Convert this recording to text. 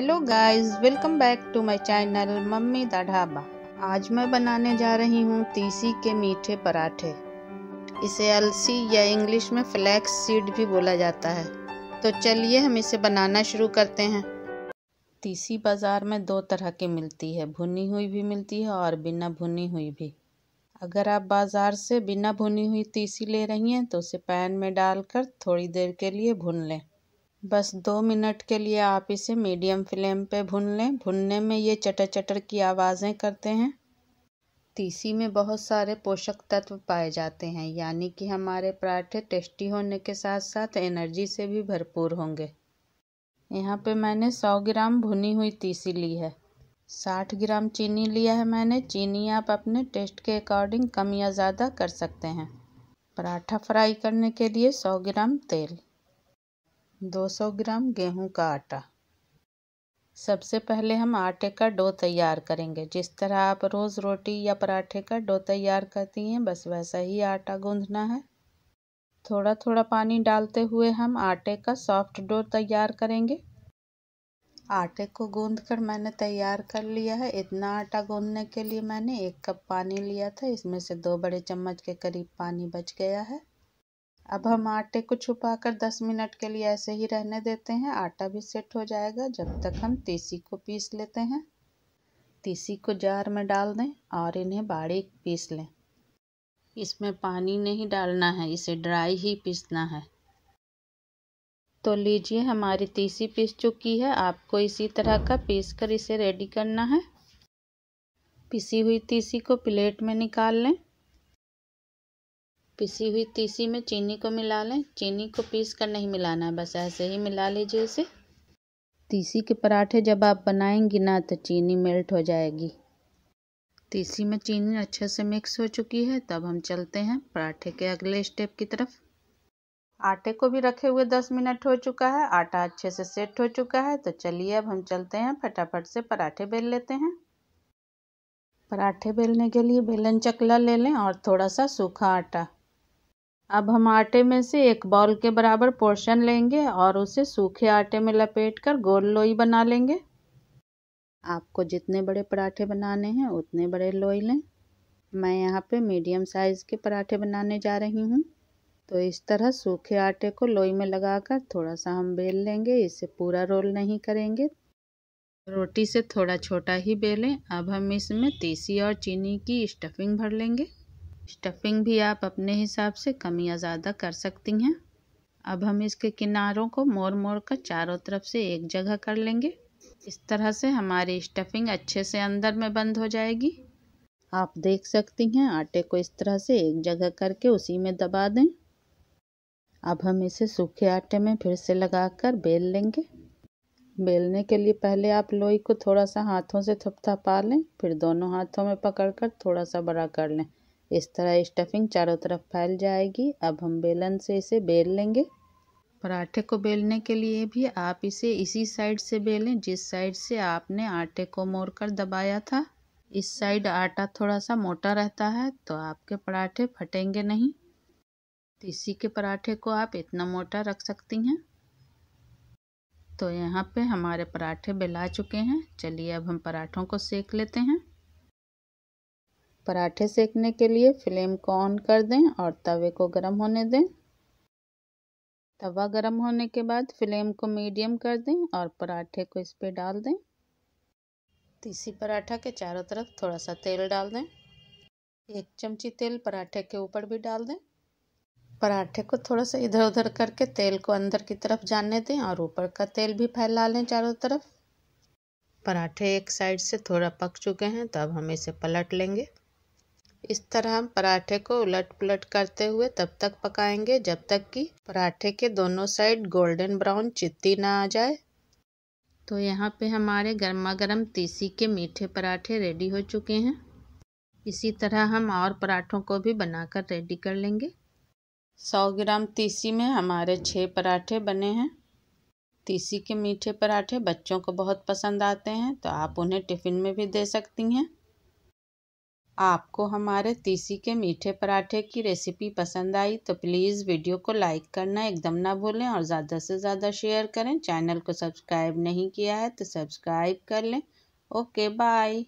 hello guys welcome back to my channel mummy दा ढाबा आज मैं बनाने जा रही हूँ तीसी के मीठे पराठे इसे अलसी या इंग्लिश में फ्लैक्स सीड भी बोला जाता है तो चलिए हम इसे बनाना शुरू करते हैं तीसी बाज़ार में दो तरह की मिलती है भुनी हुई भी मिलती है और बिना भुनी हुई भी अगर आप बाज़ार से बिना भुनी हुई तीसी ले रही हैं तो उसे पैन में डालकर थोड़ी देर के लिए भून लें बस दो मिनट के लिए आप इसे मीडियम फ्लेम पे भून लें भुनने में ये चटर चटर की आवाज़ें करते हैं तीसी में बहुत सारे पोषक तत्व पाए जाते हैं यानी कि हमारे पराठे टेस्टी होने के साथ साथ एनर्जी से भी भरपूर होंगे यहाँ पे मैंने सौ ग्राम भुनी हुई तीसी ली है साठ ग्राम चीनी लिया है मैंने चीनी आप अपने टेस्ट के अकॉर्डिंग कम या ज़्यादा कर सकते हैं पराठा फ्राई करने के लिए सौ ग्राम तेल 200 ग्राम गेहूं का आटा सबसे पहले हम आटे का डो तैयार करेंगे जिस तरह आप रोज़ रोटी या पराठे का डो तैयार करती हैं बस वैसा ही आटा गूंधना है थोड़ा थोड़ा पानी डालते हुए हम आटे का सॉफ्ट डो तैयार करेंगे आटे को गूंद कर मैंने तैयार कर लिया है इतना आटा गूंधने के लिए मैंने एक कप पानी लिया था इसमें से दो बड़े चम्मच के करीब पानी बच गया है अब हम आटे को छुपाकर 10 मिनट के लिए ऐसे ही रहने देते हैं आटा भी सेट हो जाएगा जब तक हम तीसी को पीस लेते हैं तीसी को जार में डाल दें और इन्हें बारीक पीस लें इसमें पानी नहीं डालना है इसे ड्राई ही पीसना है तो लीजिए हमारी तीसी पीस चुकी है आपको इसी तरह का पीस कर इसे रेडी करना है पिसी हुई तीसी को प्लेट में निकाल लें पिसी हुई तीसी में चीनी को मिला लें चीनी को पीस कर नहीं मिलाना है बस ऐसे ही मिला लीजिए इसे तीसी के पराठे जब आप बनाएंगी ना तो चीनी मेल्ट हो जाएगी तीसी में चीनी अच्छे से मिक्स हो चुकी है तब हम चलते हैं पराठे के अगले स्टेप की तरफ आटे को भी रखे हुए दस मिनट हो चुका है आटा अच्छे से सेट हो चुका है तो चलिए अब हम चलते हैं फटाफट से पराठे बेल लेते हैं पराठे बेलने के लिए बेलन चकला ले लें और थोड़ा सा सूखा आटा अब हम आटे में से एक बॉल के बराबर पोर्शन लेंगे और उसे सूखे आटे में लपेटकर गोल लोई बना लेंगे आपको जितने बड़े पराठे बनाने हैं उतने बड़े लोई लें मैं यहाँ पे मीडियम साइज़ के पराठे बनाने जा रही हूँ तो इस तरह सूखे आटे को लोई में लगाकर थोड़ा सा हम बेल लेंगे इसे पूरा रोल नहीं करेंगे रोटी से थोड़ा छोटा ही बेलें अब हम इसमें तीसी और चीनी की स्टफिंग भर लेंगे स्टफिंग भी आप अपने हिसाब से कम या ज़्यादा कर सकती हैं अब हम इसके किनारों को मोड़ मोड़ कर चारों तरफ से एक जगह कर लेंगे इस तरह से हमारी स्टफिंग अच्छे से अंदर में बंद हो जाएगी आप देख सकती हैं आटे को इस तरह से एक जगह करके उसी में दबा दें अब हम इसे सूखे आटे में फिर से लगाकर बेल लेंगे बेलने के लिए पहले आप लोई को थोड़ा सा हाथों से थपथपा लें फिर दोनों हाथों में पकड़कर थोड़ा सा बड़ा कर लें इस तरह स्टफिंग चारों तरफ फैल जाएगी अब हम बेलन से इसे बेल लेंगे पराठे को बेलने के लिए भी आप इसे इसी साइड से बेलें जिस साइड से आपने आटे को मोड़कर दबाया था इस साइड आटा थोड़ा सा मोटा रहता है तो आपके पराठे फटेंगे नहीं इसी के पराठे को आप इतना मोटा रख सकती हैं तो यहाँ पे हमारे पराठे बेला चुके हैं चलिए अब हम पराठों को सेक लेते हैं पराठे सेकने के लिए फ्लेम को ऑन कर दें और तवे को गर्म होने दें तवा गर्म होने के बाद फ्लेम को मीडियम कर दें और पराठे को इस पर डाल दें तीसी पराठा के चारों तरफ थोड़ा सा तेल डाल दें एक चमची तेल पराठे के ऊपर भी डाल दें पराठे को थोड़ा सा इधर उधर करके तेल को अंदर की तरफ जाने दें और ऊपर का तेल भी फैला लें चारों तरफ पराठे एक साइड से थोड़ा पक चुके हैं तो अब हम इसे पलट लेंगे इस तरह हम पराठे को उलट पुलट करते हुए तब तक पकाएंगे जब तक कि पराठे के दोनों साइड गोल्डन ब्राउन चित्ती ना आ जाए तो यहाँ पे हमारे गर्मा गर्म तीसी के मीठे पराठे रेडी हो चुके हैं इसी तरह हम और पराठों को भी बनाकर रेडी कर लेंगे सौ ग्राम तीसी में हमारे छः पराठे बने हैं तीसी के मीठे पराठे बच्चों को बहुत पसंद आते हैं तो आप उन्हें टिफ़िन में भी दे सकती हैं आपको हमारे तीसी के मीठे पराठे की रेसिपी पसंद आई तो प्लीज़ वीडियो को लाइक करना एकदम ना भूलें और ज़्यादा से ज़्यादा शेयर करें चैनल को सब्सक्राइब नहीं किया है तो सब्सक्राइब कर लें ओके बाय